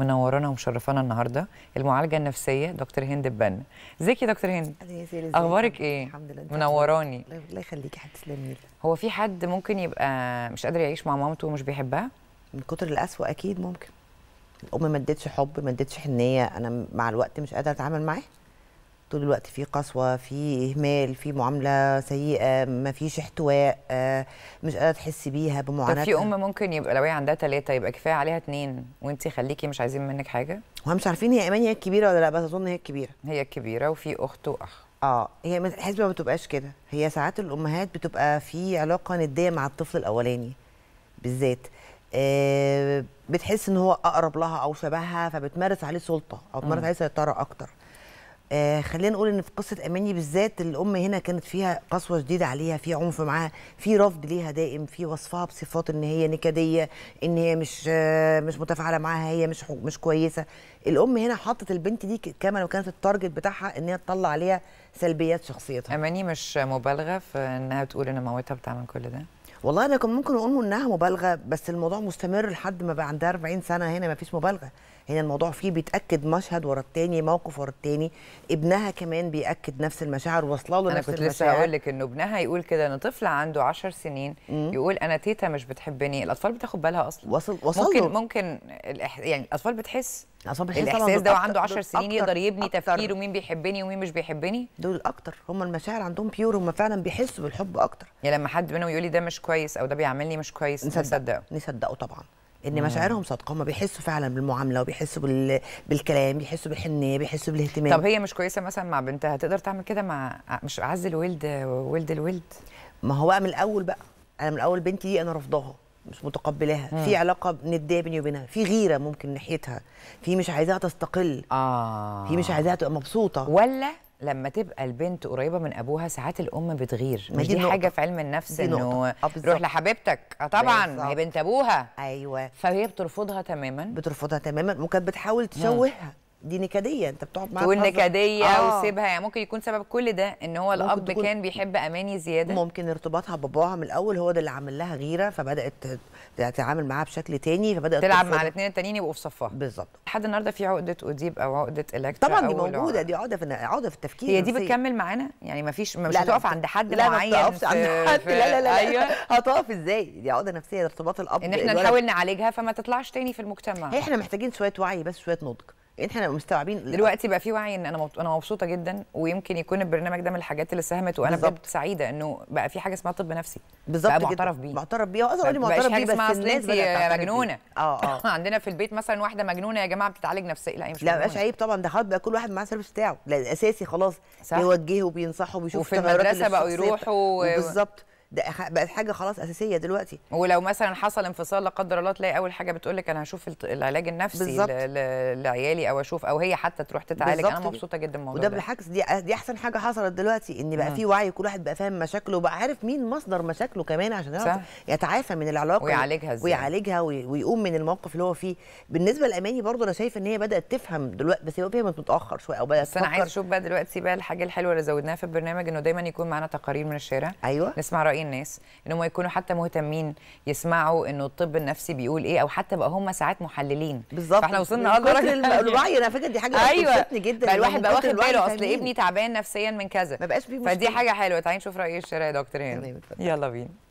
منورانا ومشرفانا النهارده المعالجه النفسيه دكتور هند بن ازيك يا دكتور هند اخبارك ايه الحمد لله منوراني إيه؟ الله يخليكي هتسلمي هو في حد ممكن يبقى مش قادر يعيش مع مامته ومش بيحبها من كتر القسوه اكيد ممكن الام ما ادتش حب ما ادتش حنيه انا مع الوقت مش قادره اتعامل معاه طول الوقت في قسوه في اهمال في معامله سيئه ما فيش احتواء آه، مش قادره تحسي بيها بمعاناتها طب في ام ممكن يبقى لو هي عندها ثلاثه يبقى كفايه عليها اثنين وانت خليكي مش عايزين منك حاجه وهم مش عارفين هي ايمان هي الكبيره ولا لا بس اظن هي الكبيره هي الكبيره وفي اخت واخ اه هي الحسبه ما بتبقاش كده هي ساعات الامهات بتبقى في علاقه نديه مع الطفل الاولاني بالذات آه بتحس ان هو اقرب لها او شبهها فبتمارس عليه سلطه او بتمارس عليه سيطره اكتر آه خلينا نقول ان في قصه اماني بالذات الام هنا كانت فيها قسوه شديده عليها في عنف معاها في رفض ليها دائم في وصفها بصفات ان هي نكديه ان هي مش آه مش متفاعله معاها هي مش مش كويسه الام هنا حطت البنت دي كما لو كانت التارجت بتاعها ان هي تطلع عليها سلبيات شخصيتها اماني مش مبالغه في انها تقول ان مامتها بتعمل كل ده والله انا كان ممكن اقول انها مبالغه بس الموضوع مستمر لحد ما بقى عندها 40 سنه هنا ما فيش مبالغه هنا الموضوع فيه بيتاكد مشهد ورا الثاني موقف ورا الثاني ابنها كمان بياكد نفس المشاعر واصله له نفس المشاعر انا كنت لسه هقول لك انه ابنها يقول كده ان طفل عنده 10 سنين مم. يقول انا تيتا مش بتحبني الاطفال بتاخد بالها اصلا وصل وصل ممكن له. ممكن يعني الاطفال بتحس صبري حسين الاحساس ده وعنده 10 سنين يقدر يبني تفكيره مين بيحبني ومين مش بيحبني دول اكتر هم المشاعر عندهم بيور هم فعلا بيحسوا بالحب اكتر يعني لما حد منهم يقول لي ده مش كويس او ده بيعاملني مش كويس نصدقه نصدقه طبعا ان مشاعرهم صادقه هم بيحسوا فعلا بالمعامله وبيحسوا بال... بالكلام بيحسوا بالحنيه بيحسوا بالاهتمام طب هي مش كويسه مثلا مع بنتها تقدر تعمل كده مع مش اعز الولد ولد الولد ما هو بقى من الاول بقى انا من الاول بنتي دي انا رافضاها مش متقبلاها مم. في علاقه نديه بيني وبينها في غيره ممكن ناحيتها في مش عايزاها تستقل اه في مش عايزاها تبقى مبسوطه ولا لما تبقى البنت قريبه من ابوها ساعات الام بتغير ما دي, دي حاجه في علم النفس انه آه، روح لحبيبتك اه طبعا هي بنت ابوها ايوه فهي بترفضها تماما بترفضها تماما وكانت بتحاول تشوهها دي نكديه انت بتقعد معاها تقول نكديه آه. وسيبها يعني ممكن يكون سبب كل ده ان هو الاب كان بيحب اماني زياده ممكن ارتباطها بباباها من الاول هو ده اللي عامل لها غيره فبدات تتعامل معاها بشكل تاني فبدات تلعب مع الاثنين التانيين يبقوا في صفها بالظبط لحد النهارده في عقده اوديب او عقده الكترا طبعا دي موجوده دي عقده في عقده في التفكير هي دي بتكمل معانا يعني ما فيش مش هتقف عند حد لا معين لا في... عند حد لا لا لا, أيوة. هتقف ازاي دي عقده نفسيه ارتباط الاب ان احنا نحاول نعالجها فما تطلعش تاني في المجتمع احنا محتاجين شويه وعي بس شويه نضج إيه، احنا مستوعبين دلوقتي بقى في وعي ان انا انا مبسوطه جدا ويمكن يكون البرنامج ده من الحاجات اللي ساهمت وانا بجد سعيده انه بقى في حاجه اسمها طب نفسي بالظبط بقى معترف بيه معترف بيه اصلا اقول معترف بيه بس الناس يا مجنونه اه اه عندنا في البيت مثلا واحده مجنونه يا جماعه بتتعالج نفسيا لا مش لا مش عيب طبعا ده حضرتك بقى كل واحد معاه السيرفيس بتاعه لا اساسي خلاص بيوجهه وبينصحه وبيشوف وفي المدرسه بقى بقوا يروحوا بالظبط ده بقت حاجه خلاص اساسيه دلوقتي ولو مثلا حصل انفصال لا قدر الله تلاقي اول حاجه بتقول لك انا هشوف العلاج النفسي لعيالي او اشوف او هي حتى تروح تتعالج انا مبسوطه جدا الموضوع وده بالعكس دي دي احسن حاجه حصلت دلوقتي ان بقى في وعي كل واحد بقى فاهم مشاكله وبقى عارف مين مصدر مشاكله كمان عشان يعرف يتعافى من العلاقه ويعالجها ازاي ويعالجها ويقوم من الموقف اللي هو فيه بالنسبه لاماني برضو انا شايفه ان هي بدات تفهم دلوقتي بس هي فهمت متاخر شويه او بدات بس انا عايز اشوف بقى دلوقتي بقى الحاجه الحلوه اللي زودناها في البرنامج انه دايما يكون معانا تقارير من الشارع ايوه نسمع راي الناس ان هم يكونوا حتى مهتمين يسمعوا انه الطب النفسي بيقول ايه او حتى بقى هم ساعات محللين بالظبط فاحنا وصلنا اه لدرجه الوعي انا فاكر دي حاجه ايوه جدا بقى الواحد بقى واخد باله اصل ابني تعبان نفسيا من كذا ما بقاش فيه مشكله فدي حاجه حلوه تعالي نشوف راي الشارع يا دكتور هنا يلا بينا